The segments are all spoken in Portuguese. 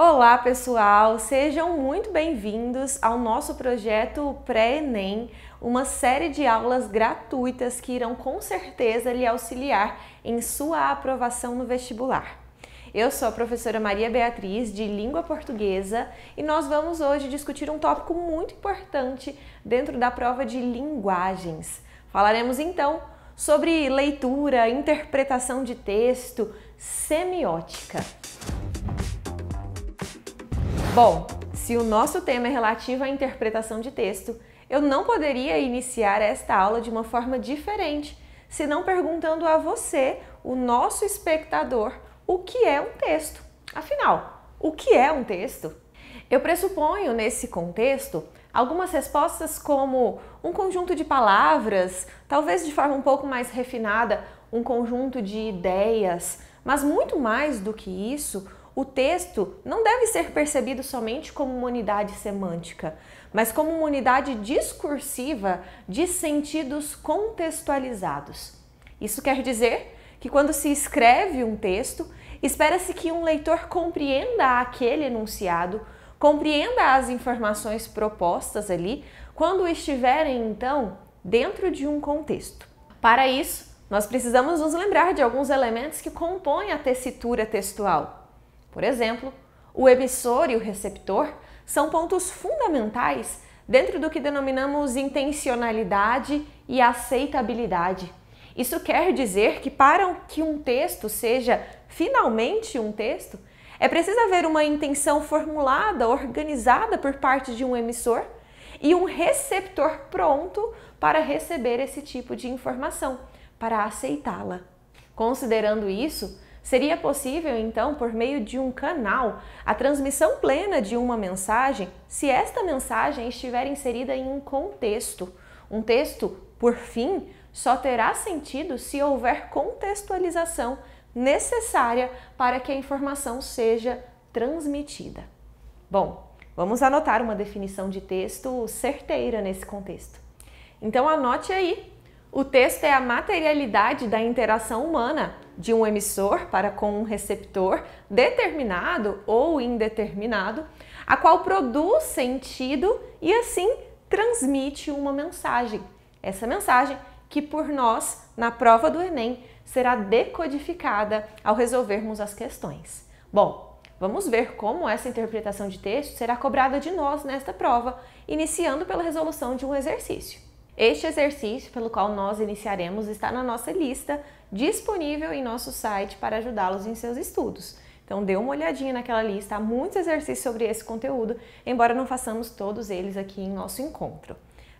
Olá, pessoal! Sejam muito bem-vindos ao nosso projeto Pré-ENEM, uma série de aulas gratuitas que irão com certeza lhe auxiliar em sua aprovação no vestibular. Eu sou a professora Maria Beatriz, de Língua Portuguesa, e nós vamos hoje discutir um tópico muito importante dentro da prova de linguagens. Falaremos então sobre leitura, interpretação de texto, semiótica. Bom, se o nosso tema é relativo à interpretação de texto, eu não poderia iniciar esta aula de uma forma diferente, senão perguntando a você, o nosso espectador, o que é um texto. Afinal, o que é um texto? Eu pressuponho nesse contexto algumas respostas como um conjunto de palavras, talvez de forma um pouco mais refinada, um conjunto de ideias, mas muito mais do que isso, o texto não deve ser percebido somente como uma unidade semântica, mas como uma unidade discursiva de sentidos contextualizados. Isso quer dizer que quando se escreve um texto, espera-se que um leitor compreenda aquele enunciado, compreenda as informações propostas ali, quando estiverem então dentro de um contexto. Para isso, nós precisamos nos lembrar de alguns elementos que compõem a tessitura textual. Por exemplo, o emissor e o receptor são pontos fundamentais dentro do que denominamos intencionalidade e aceitabilidade. Isso quer dizer que para que um texto seja finalmente um texto, é preciso haver uma intenção formulada, organizada por parte de um emissor e um receptor pronto para receber esse tipo de informação, para aceitá-la. Considerando isso, Seria possível, então, por meio de um canal, a transmissão plena de uma mensagem se esta mensagem estiver inserida em um contexto. Um texto, por fim, só terá sentido se houver contextualização necessária para que a informação seja transmitida. Bom, vamos anotar uma definição de texto certeira nesse contexto. Então anote aí. O texto é a materialidade da interação humana de um emissor para com um receptor determinado ou indeterminado, a qual produz sentido e assim transmite uma mensagem. Essa mensagem que por nós, na prova do Enem, será decodificada ao resolvermos as questões. Bom, vamos ver como essa interpretação de texto será cobrada de nós nesta prova, iniciando pela resolução de um exercício. Este exercício, pelo qual nós iniciaremos, está na nossa lista disponível em nosso site para ajudá-los em seus estudos. Então dê uma olhadinha naquela lista, há muitos exercícios sobre esse conteúdo, embora não façamos todos eles aqui em nosso encontro.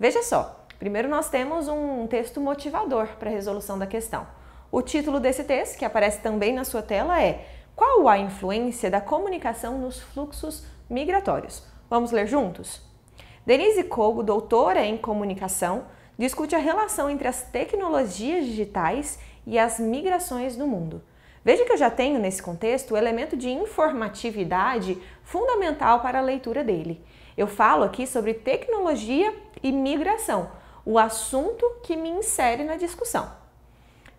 Veja só, primeiro nós temos um texto motivador para a resolução da questão. O título desse texto, que aparece também na sua tela, é Qual a influência da comunicação nos fluxos migratórios? Vamos ler juntos? Denise Kogo, doutora em comunicação, discute a relação entre as tecnologias digitais e as migrações do mundo. Veja que eu já tenho nesse contexto o elemento de informatividade fundamental para a leitura dele. Eu falo aqui sobre tecnologia e migração, o assunto que me insere na discussão.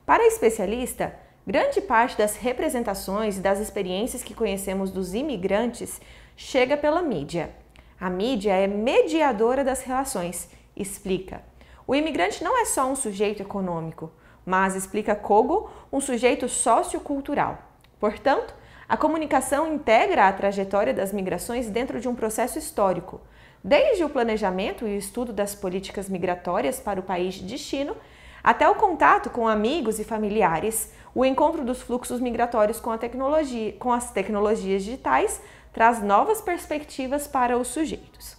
Para a especialista, grande parte das representações e das experiências que conhecemos dos imigrantes chega pela mídia. A mídia é mediadora das relações, explica. O imigrante não é só um sujeito econômico, mas, explica Kogo, um sujeito sociocultural. Portanto, a comunicação integra a trajetória das migrações dentro de um processo histórico, desde o planejamento e o estudo das políticas migratórias para o país de destino, até o contato com amigos e familiares, o encontro dos fluxos migratórios com, tecnologia, com as tecnologias digitais, traz novas perspectivas para os sujeitos.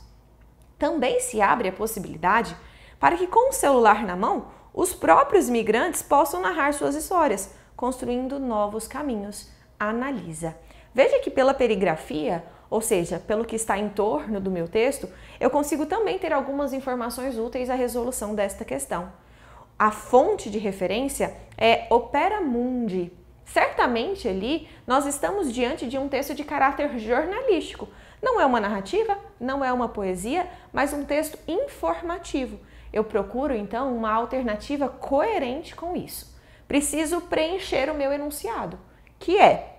Também se abre a possibilidade para que, com o celular na mão, os próprios migrantes possam narrar suas histórias, construindo novos caminhos. Analisa. Veja que pela perigrafia, ou seja, pelo que está em torno do meu texto, eu consigo também ter algumas informações úteis à resolução desta questão. A fonte de referência é Opera Mundi, Certamente ali nós estamos diante de um texto de caráter jornalístico. Não é uma narrativa, não é uma poesia, mas um texto informativo. Eu procuro então uma alternativa coerente com isso. Preciso preencher o meu enunciado, que é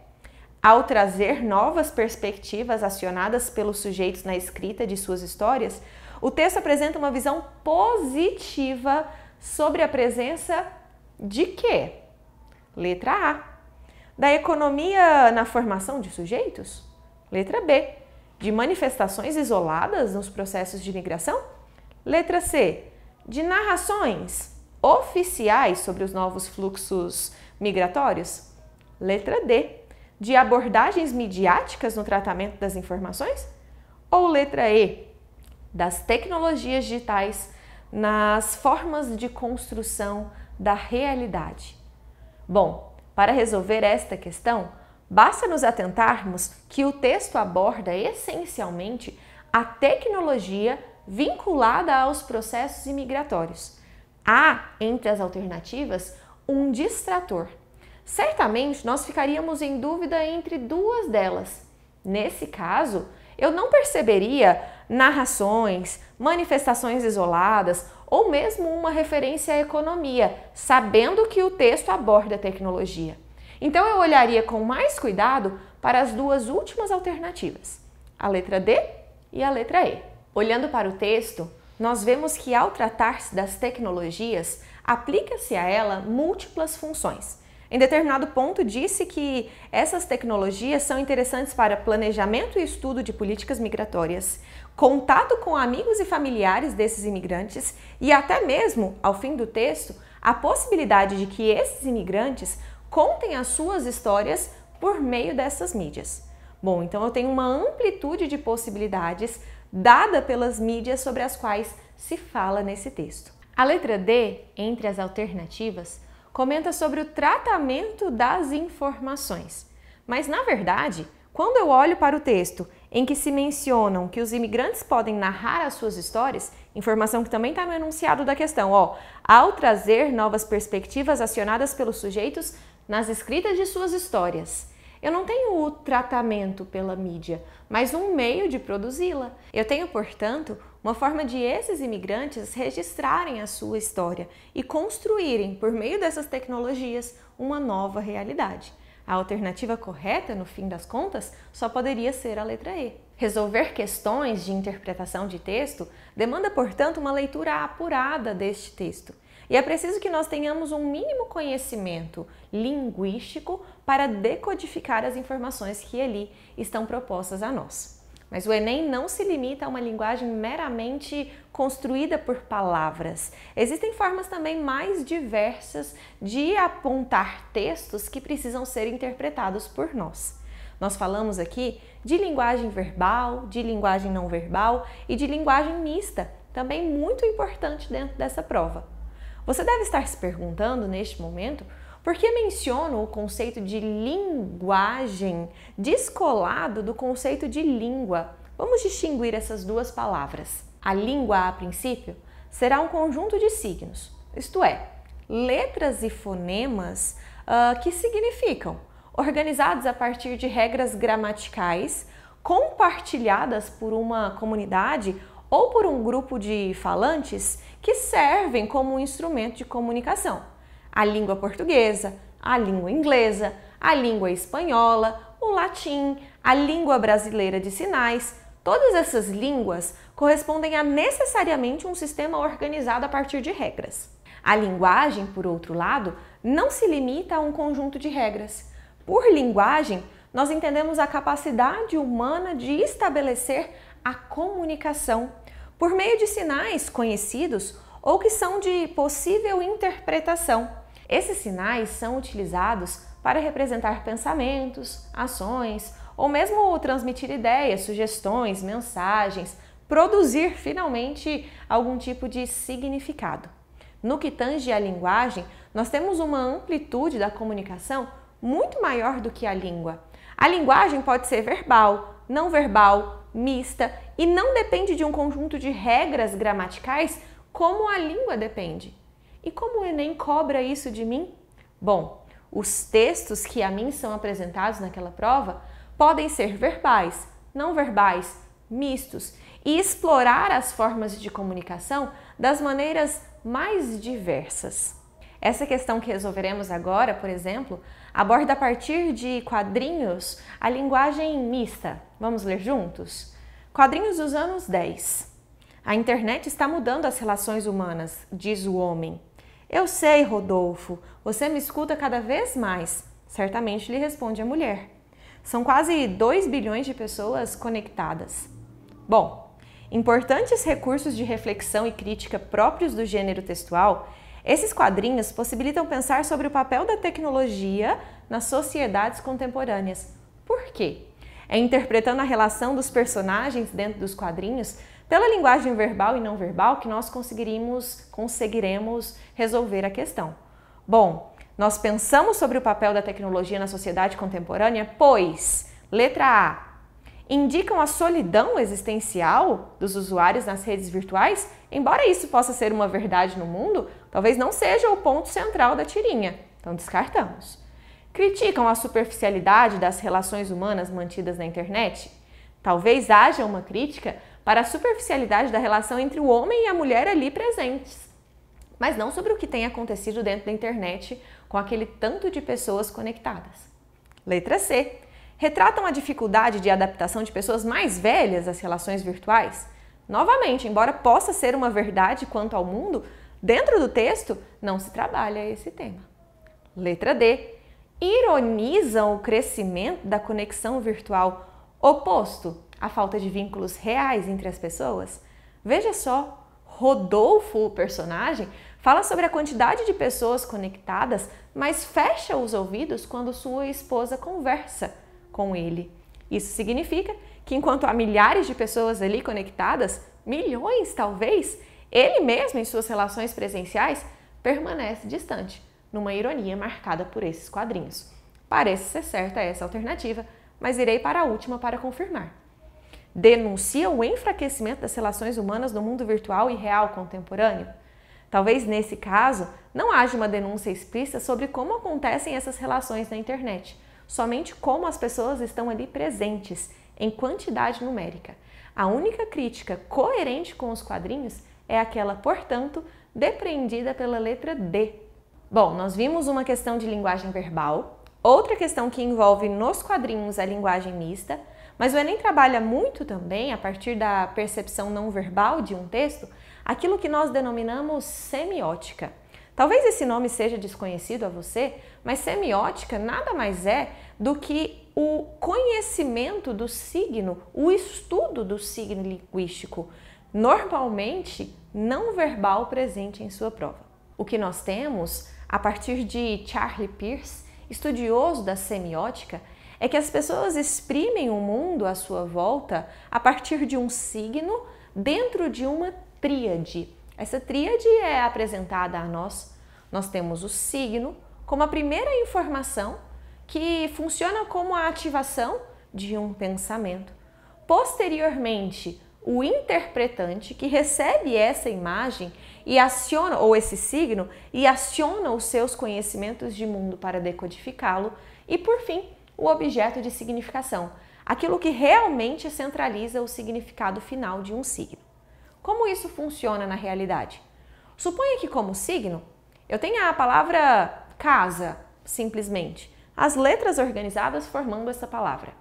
ao trazer novas perspectivas acionadas pelos sujeitos na escrita de suas histórias, o texto apresenta uma visão positiva sobre a presença de quê? Letra A, da economia na formação de sujeitos? Letra B. De manifestações isoladas nos processos de migração? Letra C. De narrações oficiais sobre os novos fluxos migratórios? Letra D. De abordagens midiáticas no tratamento das informações? Ou letra E. Das tecnologias digitais nas formas de construção da realidade? Bom, para resolver esta questão, basta nos atentarmos que o texto aborda essencialmente a tecnologia vinculada aos processos imigratórios. Há, entre as alternativas, um distrator. Certamente nós ficaríamos em dúvida entre duas delas. Nesse caso, eu não perceberia narrações, manifestações isoladas ou mesmo uma referência à economia, sabendo que o texto aborda tecnologia. Então eu olharia com mais cuidado para as duas últimas alternativas, a letra D e a letra E. Olhando para o texto, nós vemos que ao tratar-se das tecnologias, aplica-se a ela múltiplas funções. Em determinado ponto, disse que essas tecnologias são interessantes para planejamento e estudo de políticas migratórias, contato com amigos e familiares desses imigrantes e até mesmo, ao fim do texto, a possibilidade de que esses imigrantes contem as suas histórias por meio dessas mídias. Bom, então eu tenho uma amplitude de possibilidades dada pelas mídias sobre as quais se fala nesse texto. A letra D, entre as alternativas, comenta sobre o tratamento das informações. Mas na verdade, quando eu olho para o texto em que se mencionam que os imigrantes podem narrar as suas histórias, informação que também está no enunciado da questão, ó, ao trazer novas perspectivas acionadas pelos sujeitos nas escritas de suas histórias. Eu não tenho o tratamento pela mídia, mas um meio de produzi-la. Eu tenho, portanto, uma forma de esses imigrantes registrarem a sua história e construírem, por meio dessas tecnologias, uma nova realidade. A alternativa correta, no fim das contas, só poderia ser a letra E. Resolver questões de interpretação de texto demanda, portanto, uma leitura apurada deste texto. E é preciso que nós tenhamos um mínimo conhecimento linguístico para decodificar as informações que ali estão propostas a nós. Mas o Enem não se limita a uma linguagem meramente construída por palavras. Existem formas também mais diversas de apontar textos que precisam ser interpretados por nós. Nós falamos aqui de linguagem verbal, de linguagem não verbal e de linguagem mista, também muito importante dentro dessa prova. Você deve estar se perguntando neste momento por que menciono o conceito de linguagem descolado do conceito de língua? Vamos distinguir essas duas palavras. A língua, a princípio, será um conjunto de signos, isto é, letras e fonemas uh, que significam, organizados a partir de regras gramaticais compartilhadas por uma comunidade ou por um grupo de falantes que servem como um instrumento de comunicação a língua portuguesa, a língua inglesa, a língua espanhola, o latim, a língua brasileira de sinais. Todas essas línguas correspondem a necessariamente um sistema organizado a partir de regras. A linguagem, por outro lado, não se limita a um conjunto de regras. Por linguagem, nós entendemos a capacidade humana de estabelecer a comunicação por meio de sinais conhecidos ou que são de possível interpretação. Esses sinais são utilizados para representar pensamentos, ações ou mesmo transmitir ideias, sugestões, mensagens, produzir finalmente algum tipo de significado. No que tange à linguagem, nós temos uma amplitude da comunicação muito maior do que a língua. A linguagem pode ser verbal, não verbal, mista e não depende de um conjunto de regras gramaticais como a língua depende. E como o Enem cobra isso de mim? Bom, os textos que a mim são apresentados naquela prova podem ser verbais, não verbais, mistos e explorar as formas de comunicação das maneiras mais diversas. Essa questão que resolveremos agora, por exemplo, aborda a partir de quadrinhos a linguagem mista. Vamos ler juntos? Quadrinhos dos anos 10. A internet está mudando as relações humanas, diz o homem. Eu sei, Rodolfo, você me escuta cada vez mais. Certamente lhe responde a mulher. São quase 2 bilhões de pessoas conectadas. Bom, importantes recursos de reflexão e crítica próprios do gênero textual, esses quadrinhos possibilitam pensar sobre o papel da tecnologia nas sociedades contemporâneas. Por quê? É interpretando a relação dos personagens dentro dos quadrinhos pela linguagem verbal e não verbal que nós conseguiríamos, conseguiremos resolver a questão. Bom, nós pensamos sobre o papel da tecnologia na sociedade contemporânea, pois, letra A, indicam a solidão existencial dos usuários nas redes virtuais, embora isso possa ser uma verdade no mundo, talvez não seja o ponto central da tirinha, então descartamos. Criticam a superficialidade das relações humanas mantidas na internet? Talvez haja uma crítica, para a superficialidade da relação entre o homem e a mulher ali presentes, mas não sobre o que tem acontecido dentro da internet com aquele tanto de pessoas conectadas. Letra C. Retratam a dificuldade de adaptação de pessoas mais velhas às relações virtuais? Novamente, embora possa ser uma verdade quanto ao mundo, dentro do texto não se trabalha esse tema. Letra D. Ironizam o crescimento da conexão virtual oposto a falta de vínculos reais entre as pessoas? Veja só, Rodolfo, o personagem, fala sobre a quantidade de pessoas conectadas, mas fecha os ouvidos quando sua esposa conversa com ele. Isso significa que enquanto há milhares de pessoas ali conectadas, milhões talvez, ele mesmo em suas relações presenciais permanece distante, numa ironia marcada por esses quadrinhos. Parece ser certa essa alternativa, mas irei para a última para confirmar denuncia o enfraquecimento das relações humanas no mundo virtual e real contemporâneo? Talvez nesse caso não haja uma denúncia explícita sobre como acontecem essas relações na internet, somente como as pessoas estão ali presentes, em quantidade numérica. A única crítica coerente com os quadrinhos é aquela, portanto, depreendida pela letra D. Bom, nós vimos uma questão de linguagem verbal, outra questão que envolve nos quadrinhos a linguagem mista mas o Enem trabalha muito também, a partir da percepção não verbal de um texto, aquilo que nós denominamos semiótica. Talvez esse nome seja desconhecido a você, mas semiótica nada mais é do que o conhecimento do signo, o estudo do signo linguístico, normalmente não verbal presente em sua prova. O que nós temos, a partir de Charlie Peirce, estudioso da semiótica, é que as pessoas exprimem o mundo à sua volta a partir de um signo dentro de uma tríade. Essa tríade é apresentada a nós. Nós temos o signo como a primeira informação que funciona como a ativação de um pensamento. Posteriormente, o interpretante que recebe essa imagem e aciona ou esse signo e aciona os seus conhecimentos de mundo para decodificá-lo e por fim o objeto de significação, aquilo que realmente centraliza o significado final de um signo. Como isso funciona na realidade? Suponha que, como signo, eu tenha a palavra casa, simplesmente, as letras organizadas formando essa palavra.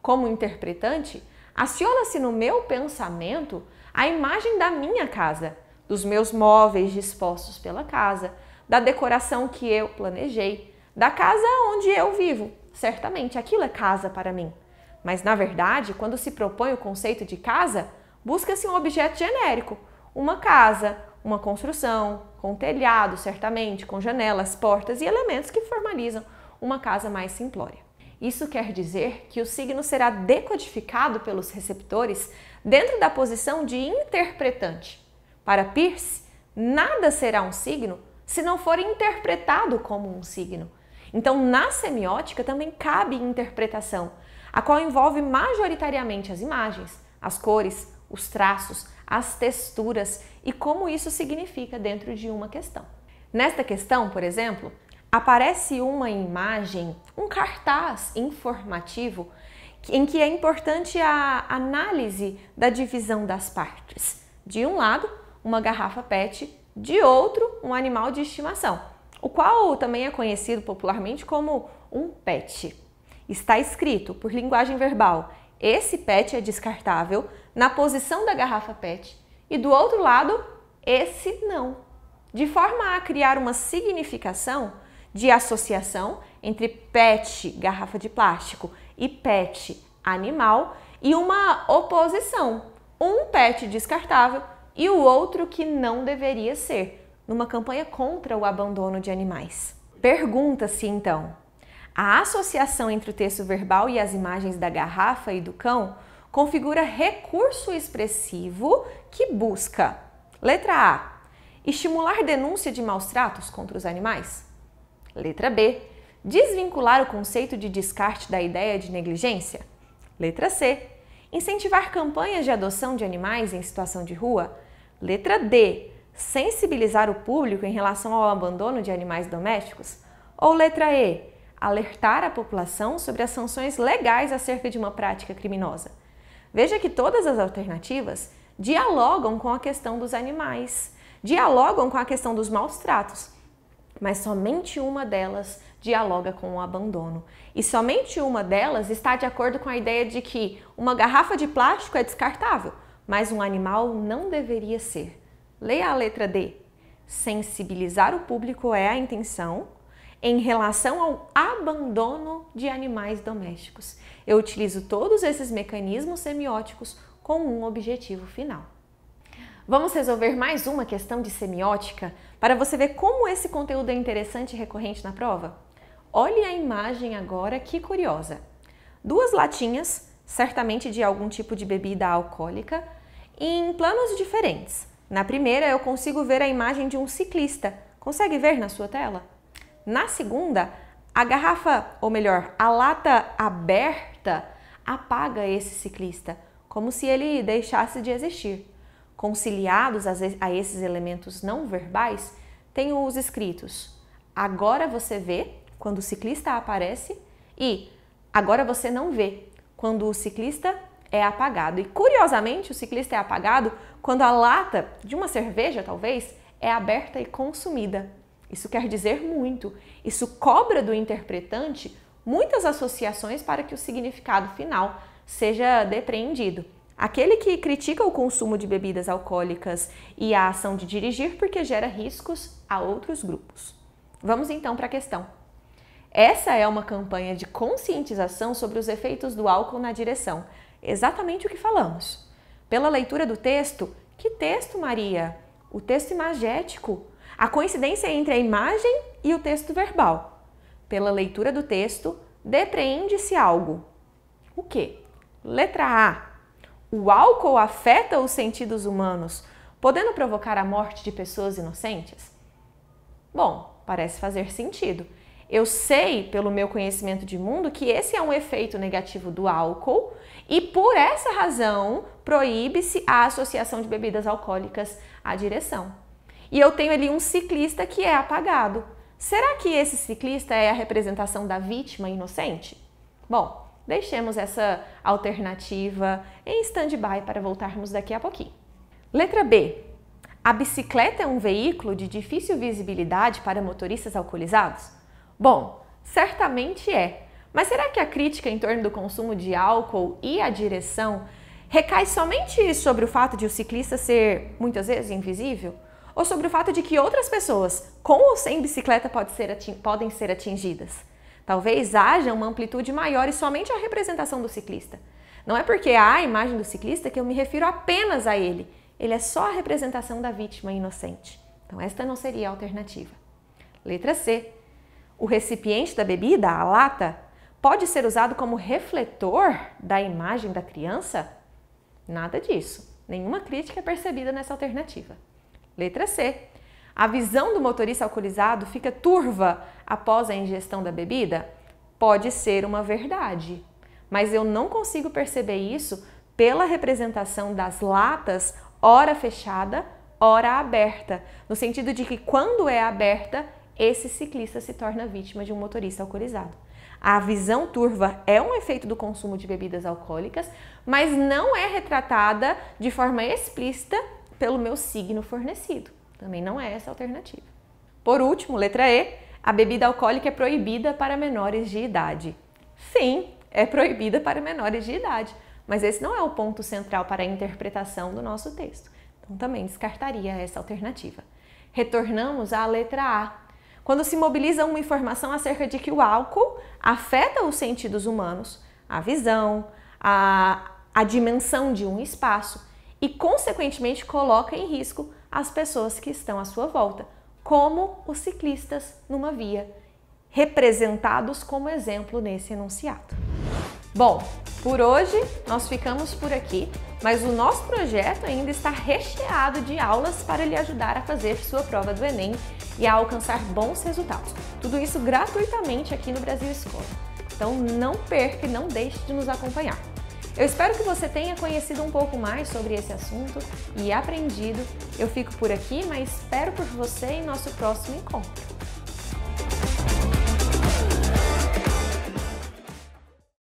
Como interpretante, aciona-se no meu pensamento a imagem da minha casa, dos meus móveis dispostos pela casa, da decoração que eu planejei, da casa onde eu vivo, certamente aquilo é casa para mim. Mas na verdade, quando se propõe o conceito de casa, busca-se um objeto genérico, uma casa, uma construção, com telhado, certamente, com janelas, portas e elementos que formalizam uma casa mais simplória. Isso quer dizer que o signo será decodificado pelos receptores dentro da posição de interpretante. Para Peirce, nada será um signo se não for interpretado como um signo. Então, na semiótica também cabe interpretação, a qual envolve majoritariamente as imagens, as cores, os traços, as texturas e como isso significa dentro de uma questão. Nesta questão, por exemplo, aparece uma imagem, um cartaz informativo em que é importante a análise da divisão das partes. De um lado, uma garrafa PET, de outro, um animal de estimação o qual também é conhecido popularmente como um PET. Está escrito por linguagem verbal: esse PET é descartável na posição da garrafa PET e do outro lado, esse não. De forma a criar uma significação de associação entre PET, garrafa de plástico, e PET, animal, e uma oposição, um PET descartável e o outro que não deveria ser numa campanha contra o abandono de animais. Pergunta-se então: a associação entre o texto verbal e as imagens da garrafa e do cão configura recurso expressivo que busca, letra A, estimular denúncia de maus tratos contra os animais? Letra B, desvincular o conceito de descarte da ideia de negligência? Letra C, incentivar campanhas de adoção de animais em situação de rua? Letra D, sensibilizar o público em relação ao abandono de animais domésticos? Ou letra E, alertar a população sobre as sanções legais acerca de uma prática criminosa? Veja que todas as alternativas dialogam com a questão dos animais, dialogam com a questão dos maus tratos, mas somente uma delas dialoga com o abandono. E somente uma delas está de acordo com a ideia de que uma garrafa de plástico é descartável, mas um animal não deveria ser. Leia a letra D. Sensibilizar o público é a intenção em relação ao abandono de animais domésticos. Eu utilizo todos esses mecanismos semióticos com um objetivo final. Vamos resolver mais uma questão de semiótica para você ver como esse conteúdo é interessante e recorrente na prova? Olhe a imagem agora, que curiosa. Duas latinhas, certamente de algum tipo de bebida alcoólica, em planos diferentes. Na primeira, eu consigo ver a imagem de um ciclista. Consegue ver na sua tela? Na segunda, a garrafa, ou melhor, a lata aberta apaga esse ciclista, como se ele deixasse de existir. Conciliados a esses elementos não verbais, tenho os escritos: agora você vê, quando o ciclista aparece, e agora você não vê, quando o ciclista é apagado. E curiosamente, o ciclista é apagado quando a lata de uma cerveja, talvez, é aberta e consumida. Isso quer dizer muito. Isso cobra do interpretante muitas associações para que o significado final seja depreendido. Aquele que critica o consumo de bebidas alcoólicas e a ação de dirigir porque gera riscos a outros grupos. Vamos então para a questão. Essa é uma campanha de conscientização sobre os efeitos do álcool na direção, exatamente o que falamos. Pela leitura do texto, que texto, Maria? O texto imagético. A coincidência entre a imagem e o texto verbal. Pela leitura do texto, depreende-se algo. O que? Letra A. O álcool afeta os sentidos humanos, podendo provocar a morte de pessoas inocentes? Bom, parece fazer sentido. Eu sei, pelo meu conhecimento de mundo, que esse é um efeito negativo do álcool e por essa razão, proíbe-se a associação de bebidas alcoólicas à direção. E eu tenho ali um ciclista que é apagado. Será que esse ciclista é a representação da vítima inocente? Bom, deixemos essa alternativa em stand-by para voltarmos daqui a pouquinho. Letra B. A bicicleta é um veículo de difícil visibilidade para motoristas alcoolizados? Bom, certamente é. Mas será que a crítica em torno do consumo de álcool e a direção recai somente sobre o fato de o ciclista ser muitas vezes invisível? Ou sobre o fato de que outras pessoas, com ou sem bicicleta, pode ser podem ser atingidas? Talvez haja uma amplitude maior e somente a representação do ciclista. Não é porque há a imagem do ciclista que eu me refiro apenas a ele. Ele é só a representação da vítima inocente. Então, esta não seria a alternativa. Letra C. O recipiente da bebida, a lata, pode ser usado como refletor da imagem da criança? Nada disso. Nenhuma crítica é percebida nessa alternativa. Letra C. A visão do motorista alcoolizado fica turva após a ingestão da bebida? Pode ser uma verdade, mas eu não consigo perceber isso pela representação das latas, hora fechada, hora aberta, no sentido de que quando é aberta, esse ciclista se torna vítima de um motorista alcoolizado. A visão turva é um efeito do consumo de bebidas alcoólicas, mas não é retratada de forma explícita pelo meu signo fornecido. Também não é essa a alternativa. Por último, letra E, a bebida alcoólica é proibida para menores de idade. Sim, é proibida para menores de idade, mas esse não é o ponto central para a interpretação do nosso texto. Então também descartaria essa alternativa. Retornamos à letra A, quando se mobiliza uma informação acerca de que o álcool afeta os sentidos humanos, a visão, a, a dimensão de um espaço e, consequentemente, coloca em risco as pessoas que estão à sua volta, como os ciclistas numa via, representados como exemplo nesse enunciado. Bom, por hoje nós ficamos por aqui mas o nosso projeto ainda está recheado de aulas para lhe ajudar a fazer sua prova do Enem e a alcançar bons resultados. Tudo isso gratuitamente aqui no Brasil Escola. Então não perca e não deixe de nos acompanhar. Eu espero que você tenha conhecido um pouco mais sobre esse assunto e aprendido. Eu fico por aqui, mas espero por você em nosso próximo encontro.